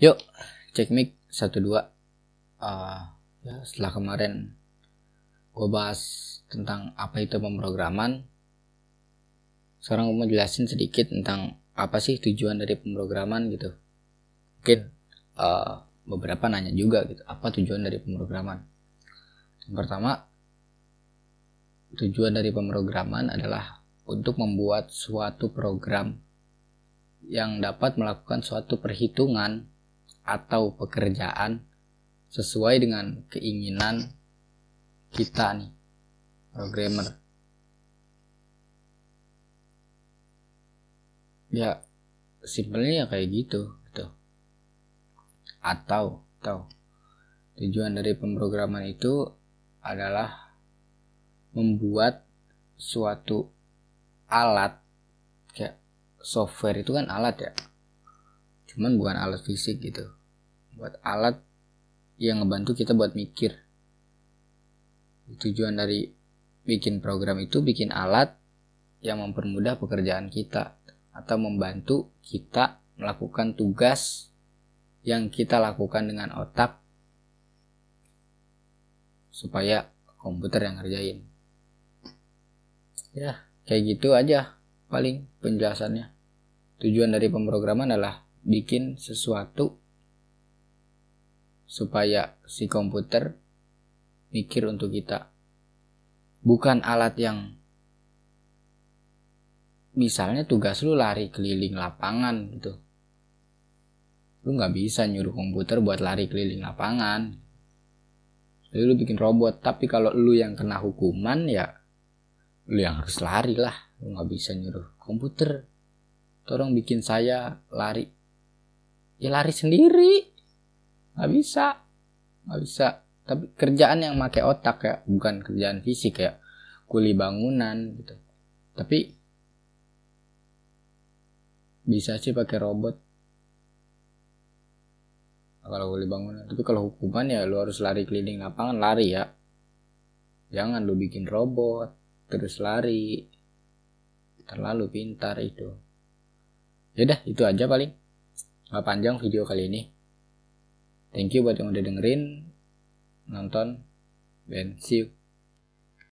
Yuk, cek mic 1 2. Uh, ya, setelah kemarin gue bahas tentang apa itu pemrograman. Sekarang gue mau jelasin sedikit tentang apa sih tujuan dari pemrograman gitu. Mungkin uh, beberapa nanya juga gitu, apa tujuan dari pemrograman? Yang pertama, tujuan dari pemrograman adalah untuk membuat suatu program yang dapat melakukan suatu perhitungan atau pekerjaan sesuai dengan keinginan kita nih programmer ya simpelnya ya kayak gitu gitu atau atau tujuan dari pemrograman itu adalah membuat suatu alat kayak software itu kan alat ya cuman bukan alat fisik gitu buat alat yang ngebantu kita buat mikir tujuan dari bikin program itu bikin alat yang mempermudah pekerjaan kita atau membantu kita melakukan tugas yang kita lakukan dengan otak supaya komputer yang ngerjain ya kayak gitu aja paling penjelasannya tujuan dari pemrograman adalah bikin sesuatu supaya si komputer mikir untuk kita. Bukan alat yang misalnya tugas lu lari keliling lapangan gitu. Lu nggak bisa nyuruh komputer buat lari keliling lapangan. Jadi lu bikin robot, tapi kalau lu yang kena hukuman ya lu yang harus lari lah. Lu nggak bisa nyuruh komputer. Tolong bikin saya lari. Ya lari sendiri nggak bisa nggak bisa tapi kerjaan yang pakai otak ya bukan kerjaan fisik ya kuli bangunan gitu tapi bisa sih pakai robot kalau kuli bangunan tapi kalau hukuman ya lu harus lari keliling lapangan lari ya jangan lu bikin robot terus lari terlalu pintar itu yaudah itu aja paling nggak panjang video kali ini Thank you buat yang udah dengerin, nonton, dan see you.